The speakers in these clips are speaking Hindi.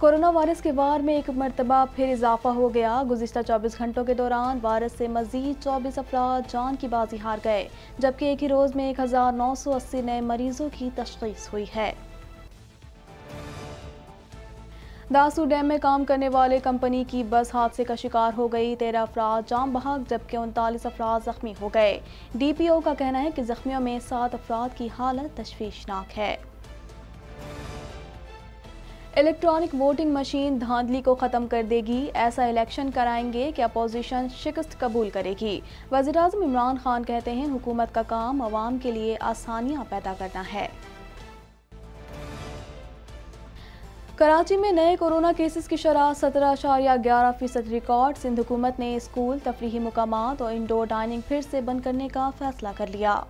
कोरोना वायरस के वार में एक मरतबा फिर इजाफा हो गया गुजशत 24 घंटों के दौरान वायरस से मजीद 24 अफराद जान की बाजी हार गए जबकि एक ही रोज़ में 1980 नए मरीजों की तशखीस हुई है दासू डैम में काम करने वाले कंपनी की बस हादसे का शिकार हो गई तेरह अफराद जाम बहाक जबकि उनतालीस अफराद जख्मी हो गए डी पी ओ का कहना है कि जख्मियों में सात अफराद की हालत तशवीशनाक है इलेक्ट्रॉनिक वोटिंग मशीन धांधली को ख़त्म कर देगी ऐसा इलेक्शन कराएंगे कि अपोजिशन शिकस्त कबूल करेगी वजीर अजम इमरान खान कहते हैं हुकूमत का काम आवाम के लिए आसानियाँ पैदा करना है कराची में नए कोरोना केसेस की शरह सत्रह अशारिया ग्यारह फीसद रिकॉर्ड सिंध हुकूमत ने स्कूल तफरी मकाम और इंडोर डाइनिंग फिर से बंद करने का फैसला कर लिया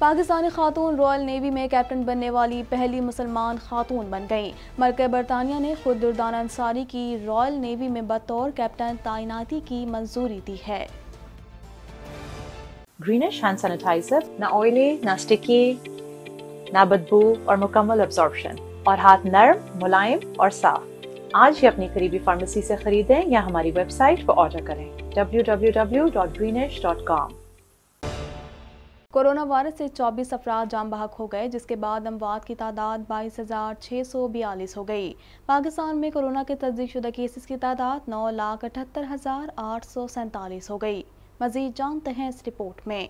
पाकिस्तानी खातून रॉयल नेवी में कैप्टन बनने वाली पहली मुसलमान खातून बन गई मरके बरतानिया ने खुद दुर्दाना अंसारी की रॉयल नेवी में बतौर कैप्टन तैनाती की मंजूरी दी है ग्रीनिश हैंड सैनिटाइजर ना ऑयली ना स्टिकी ना बदबू और मुकम्मल अब्जॉर्बन और हाथ नरम मुलायम और साफ आज ही अपनी करीबी फार्मेसी से खरीदें या हमारी वेबसाइट पर ऑर्डर करें www.greenish.com कोरोना वायरस से 24 अफराद जाम बहक हो गए जिसके बाद अमवात की तादाद बाईस हज़ार छः सौ बयालीस हो गई पाकिस्तान में कोरोना के तस्दीकशुदा केसेस की तादाद नौ लाख अठहत्तर हज़ार आठ सौ सैंतालीस हो गई मजीद जानते हैं इस रिपोर्ट में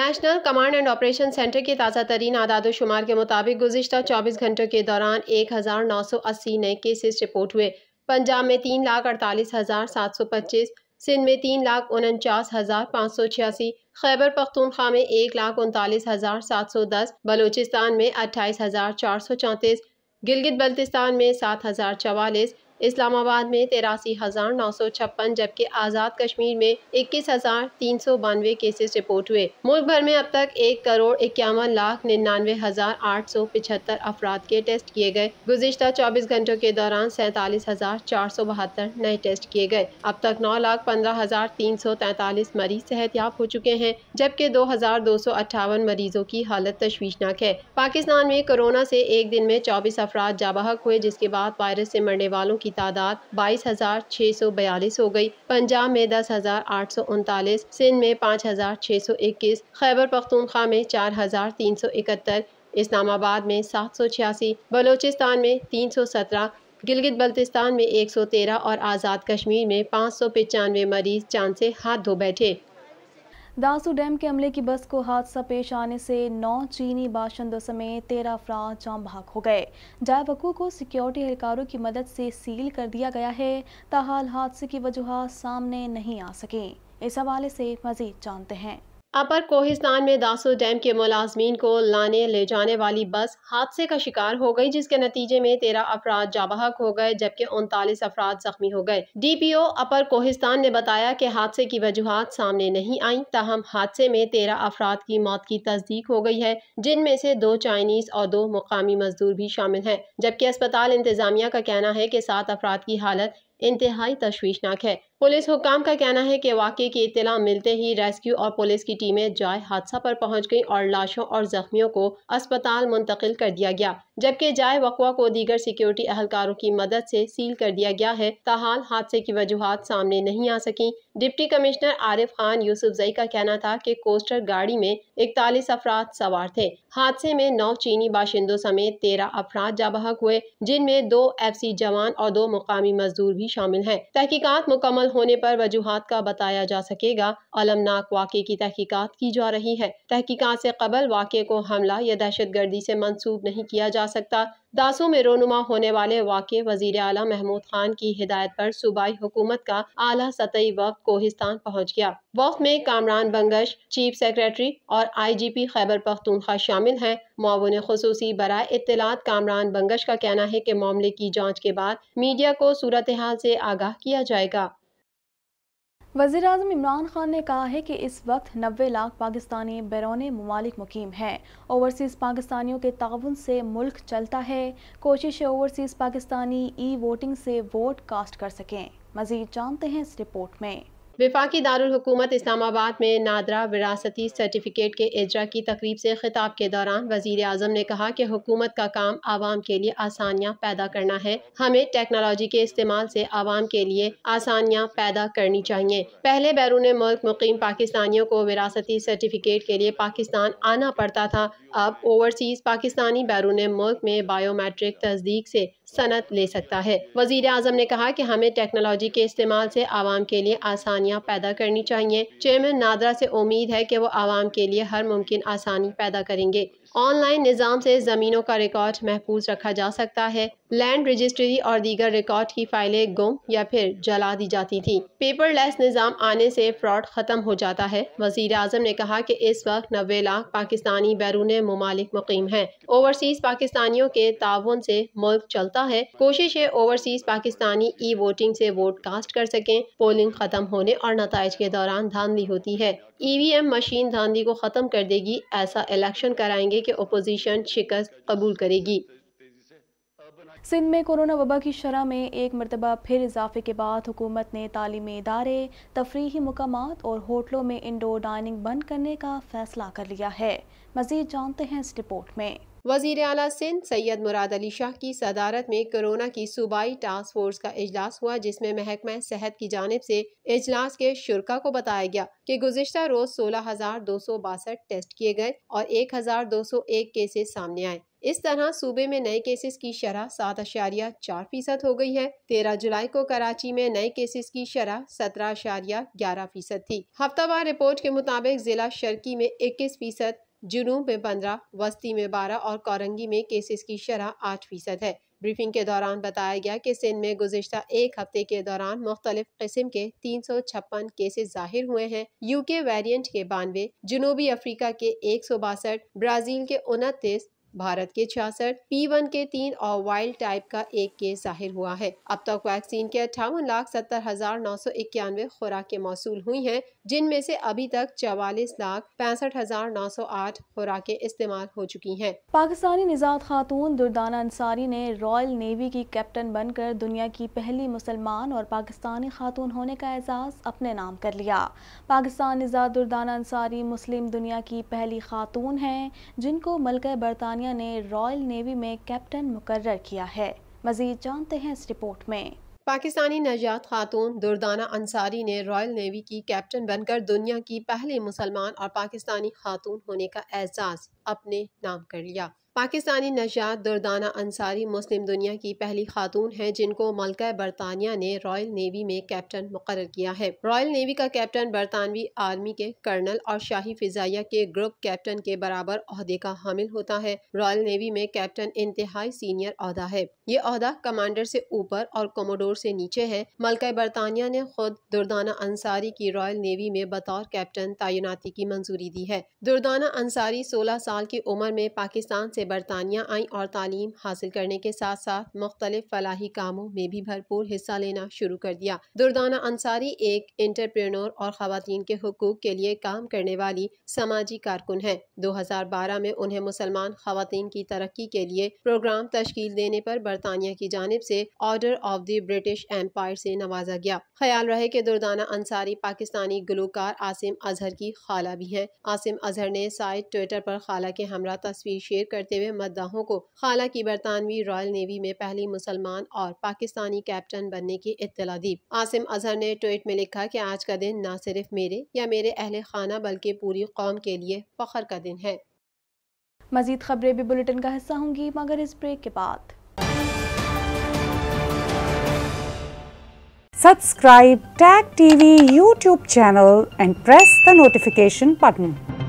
national command and operation centre के ताज़ा तरीन आदाद शुमार के मुताबिक गुजशत चौबीस घंटों के दौरान एक हज़ार नौ सौ अस्सी नए केसेस रिपोर्ट हुए पंजाब में तीन लाख अड़तालीस हज़ार सात सौ पच्चीस सिंध में तीन लाख उनचास हज़ार पाँच सौ छियासी खैबर पख्तूनख्वा में एक लाख उनतालीस हज़ार सात सौ दस बलूचिस्तान में अट्ठाईस हज़ार चार सौ चौंतीस गिलगित बल्तिस्तान में सात हज़ार चवालीस इस्लामाबाद में तिरासी हज़ार नौ सौ छप्पन जबकि आज़ाद कश्मीर में इक्कीस हज़ार तीन सौ बानवे केसेस रिपोर्ट हुए मुल्क भर में अब तक एक करोड़ इक्यावन लाख निन्यानवे हज़ार आठ सौ पिछहत्तर अफराद के टेस्ट किए गए गुजशत चौबीस घंटों के दौरान सैंतालीस हज़ार चार सौ बहत्तर नए टेस्ट किए गए अब तक नौ लाख पंद्रह हज़ार तीन सौ तैंतालीस मरीज याब हो चुके हैं जबकि दो हज़ार दो सौ अट्ठावन मरीजों की हालत तशवीशनाक है पाकिस्तान में कोरोना से एक दिन में चौबीस अफराद जाबाहक हुए जिसके बाद वायरस से मरने वालों की तादाद बाईस हजार छह सौ बयालीस हो गई पंजाब में दस हजार आठ सौ उनतालीस सिंध में पाँच हजार छह सौ इक्कीस खैबर पख्तूनख्वा में चार हजार तीन सौ इकहत्तर इस्लामाबाद में सात सौ छियासी बलोचिस्तान में तीन सौ सत्रह गिलगित बल्तिस्तान में एक सौ तेरह और आज़ाद कश्मीर में पाँच सौ पचानवे मरीज चांद से हाथ धो बैठे दासू डैम के अमले की बस को हादसा पेश आने से नौ चीनी बाशिंदों समेत तेरह अफराद जाम भाग हो गए जायवकू को सिक्योरिटी एहलकारों की मदद से सील कर दिया गया है ताहाल हादसे की वजूहत सामने नहीं आ सकें इस हवाले से मजीद जानते हैं अपर कोहिस्तान में दासो डैम के मुलाजमीन को लाने ले जाने वाली बस हादसे का शिकार हो गई जिसके नतीजे में तेरह अफराद जाबहक हो गए जबकि उनतालीस अफराद जख्मी हो गए D P O upper Kohistan ने बताया कि हादसे की वजूहत सामने नहीं आई तहम हादसे में तेरह अफराद की मौत की तस्दीक हो गई है जिनमें से दो चाइनीज और दो मुकामी मजदूर भी शामिल है जबकि अस्पताल इंतजामिया का कहना है की सात अफराद की हालत इंतहाई तशवीशनाक है पुलिस हुकाम का कहना है कि वाक्य की इतला मिलते ही रेस्क्यू और पुलिस की टीमें जाए हादसा पर पहुंच गईं और लाशों और जख्मियों को अस्पताल मुंतकिल कर दिया गया जबकि जाए वकवा को दीगर सिक्योरिटी अहलकारों की मदद से सील कर दिया गया है ताहाल हादसे की वजूहत सामने नहीं आ सकी deputy commissioner Arif Khan Yusufzai का कहना था कि कोस्टर गाड़ी में इकतालीस अफराद सवार थे हादसे में नौ चीनी बाशिंदों समेत तेरह अफराद बहक हुए जिनमें दो एफ सी जवान और दो मुकामी मजदूर भी शामिल हैं तहकीकत मुकम्मल होने पर वजूहत का बताया जा सकेगा अलमनाक वाक़े की तहकीकत की जा रही है तहकीकत से कबल वाक़े को हमला या दहशत गर्दी से मनसूब नहीं किया जा जा सकता दासों में रोनुमा होने वाले वाक़ वजीर अला महमूद खान की हिदायत पर सूबाई हुकूमत का आला सतही वक्त कोहिस्तान पहुँच गया वक्त में कामरान बंगश चीफ सेक्रेटरी और I G P Khyber Pakhtunkhwa शामिल हैं मावन खसूसी बरा इतलात कामरान बंगश का कहना है कि मामले की जाँच के बाद मीडिया को सूरत हाल से आगाह किया जाएगा वजीर अजम इमरान खान ने कहा है कि इस वक्त नबे लाख पाकिस्तानी बैरून ममालिक मुकीम हैं ओवरसीज़ पाकिस्तानियों के ताउन से मुल्क चलता है कोशिश है ओवरसीज़ पाकिस्तानी ई वोटिंग से वोट कास्ट कर सकें मज़ीद जानते हैं इस रिपोर्ट में विफाकी दारकूमत इस्लामाबाद में नादरा विरासती सर्टिफिकेट के अजरा की तकरीब से खिताब के दौरान वजीर अजम ने कहा कि हुकूमत का काम आवाम के लिए आसानियाँ पैदा करना है हमें टेक्नोलॉजी के इस्तेमाल से आवाम के लिए आसानियाँ पैदा करनी चाहिए पहले बैरून मुल्क मुकीम पाकिस्तानियों को विरासती सर्टिफिकेट के लिए पाकिस्तान आना पड़ता था अब ओवरसीज़ पाकिस्तानी बैरून मुल्क में बायोमेट्रिक तस्दीक से सनत ले सकता है वजीर अजम ने कहा की हमें टेक्नोलॉजी के इस्तेमाल ऐसी आवाम के लिए आसानियाँ पैदा करनी चाहिए चेयरमैन नादरा ऐसी उम्मीद है की वो आवाम के लिए हर मुमकिन आसानी पैदा करेंगे ऑनलाइन निज़ाम से ज़मीनों का रिकॉर्ड महफूज रखा जा सकता है लैंड रजिस्ट्री और दीगर रिकॉर्ड की फाइलें गुम या फिर जला दी जाती थी पेपर लेस निज़ाम आने से फ्रॉड ख़त्म हो जाता है वजीर अजम ने कहा कि इस वक्त नबे लाख पाकिस्तानी बैरून ममालिक मुकीम हैं ओवरसीज़ पाकिस्तानियों के ताउन से मुल्क चलता है कोशिश है ओवरसीज़ पाकिस्तानी ई वोटिंग से वोट कास्ट कर सकें पोलिंग ख़त्म होने और नतज के दौरान धांधली होती है ईवीएम मशीन धांधली को ख़त्म कर देगी ऐसा इलेक्शन कराएंगे कि अपोजिशन शिकस्त कबूल करेगी सिंध में कोरोना वबा की शरह में एक मरतबा फिर इजाफे के बाद हुकूमत ने तालीमी इदारे तफरी मकाम और होटलों में इनडोर डाइनिंग बंद करने का फैसला कर लिया है मज़ीद जानते हैं इस रिपोर्ट में वजीर अला सिंध सैयद मुराद अली शाह की सदारत में कोरोना की सूबाई टास्क फोर्स का अजलास हुआ जिसमें महकमा सेहत की जानब से अजलास के शुरा को बताया गया कि गुजशत रोज सोलह हजार दो सौ बासठ टेस्ट किए गए और एक हजार दो सौ एक केसेस सामने आए इस तरह सूबे में नए केसेस की शरह सात अशारिया चार फीसद हो गई है तेरह जुलाई को कराची में नए केसेस की शरह सत्रह अशारिया ग्यारह फीसद थी हफ्तावार रिपोर्ट के मुताबिक जिला शर्की में इक्कीस फीसद जुनूब में पंद्रह वस्ती में बारह और कोरंगी में केसेस की शरह आठ फीसद है ब्रीफिंग के दौरान बताया गया कि सिंध में गुजशत एक हफ्ते के दौरान मुख्तलिफ किस्म के तीन सौ छप्पन केसेज जाहिर हुए हैं यूके वेरियंट के बानवे जुनूबी अफ्रीका के एक सौ बासठ ब्राज़ील के उनतीस भारत के छियासठ पी वन के तीन और वाइल्ड टाइप का एक केस जाहिर हुआ है अब तक वैक्सीन के अठावन लाख सत्तर हजार नौ सौ इक्यानवे खुराकें मौसू हुई हैं जिनमें से अभी तक चवालीस लाख पैंसठ हजार नौ सौ आठ खुराकें इस्तेमाल हो चुकी हैं पाकिस्तानी निजात खातून दुर्दाना अंसारी ने रॉयल नेवी की कैप्टन बनकर दुनिया की पहली मुसलमान और पाकिस्तानी खातून होने का एजाज़ अपने नाम कर लिया पाकिस्तान निजात दुर्दाना अंसारी मुस्लिम दुनिया की पहली खातून है जिनको मलक बरतानी सानिया ने रॉयल नेवी में कैप्टन मुकर्र किया है मजीद जानते हैं इस रिपोर्ट में पाकिस्तानी नजात खातून दुर्दाना अंसारी ने रॉयल नेवी की कैप्टन बनकर दुनिया की पहली मुसलमान और पाकिस्तानी खातून होने का एजाज़ अपने नाम कर लिया पाकिस्तानी नजात दुर्दाना अंसारी मुस्लिम दुनिया की पहली खातून हैं जिनको मलका बरतानिया ने रॉयल नेवी में कैप्टन मुकर किया है रॉयल नेवी का कैप्टन बरतानवी आर्मी के कर्नल और शाही फिजाइया के ग्रुप कैप्टन के बराबर अहदे का हामिल होता है रॉयल नेवी में कैप्टन इंतहाई सीनियर अहदा है ये अहदा कमांडर से ऊपर और कमोडोर से नीचे है मलका बरतानिया ने खुद दुर्दाना अंसारी की रॉयल नेवी में बतौर कैप्टन तैनाती की मंजूरी दी है दुर्दाना अंसारी सोलह साल की उम्र में पाकिस्तान से से बरतानिया आई और तालीम हासिल करने के साथ साथ मुख्तलिफ फलाही कामों में भी भरपूर हिस्सा लेना शुरू कर दिया दुर्दाना अंसारी एक इंटरप्रेनोर और खातन के हकूक के लिए काम करने वाली समाजी कारकुन है दो हजार बारह में उन्हें मुसलमान खातन की तरक्की के लिए प्रोग्राम तश्कील देने पर बरतानिया की जानब से order of the British Empire से नवाजा गया ख्याल रहे की दुर्दाना अंसारी पाकिस्तानी गलूकार आसिम अजहर की खाला भी है आसिम अजहर ने साइट ट्विटर पर खाला के हमरा तस्वीर शेयर करते करते हुए मद्दाहों को खाला की बरतानवी रॉयल नेवी में पहली मुसलमान और पाकिस्तानी कैप्टन बनने की इतला दी आसिम अजहर ने ट्वीट में लिखा कि आज का दिन न सिर्फ मेरे या मेरे अहल खाना बल्कि पूरी कौम के लिए फ़ख्र का दिन है मजीद खबरें भी बुलेटिन का हिस्सा होंगी मगर इस ब्रेक के बाद Subscribe Tag TV YouTube channel and press the notification button.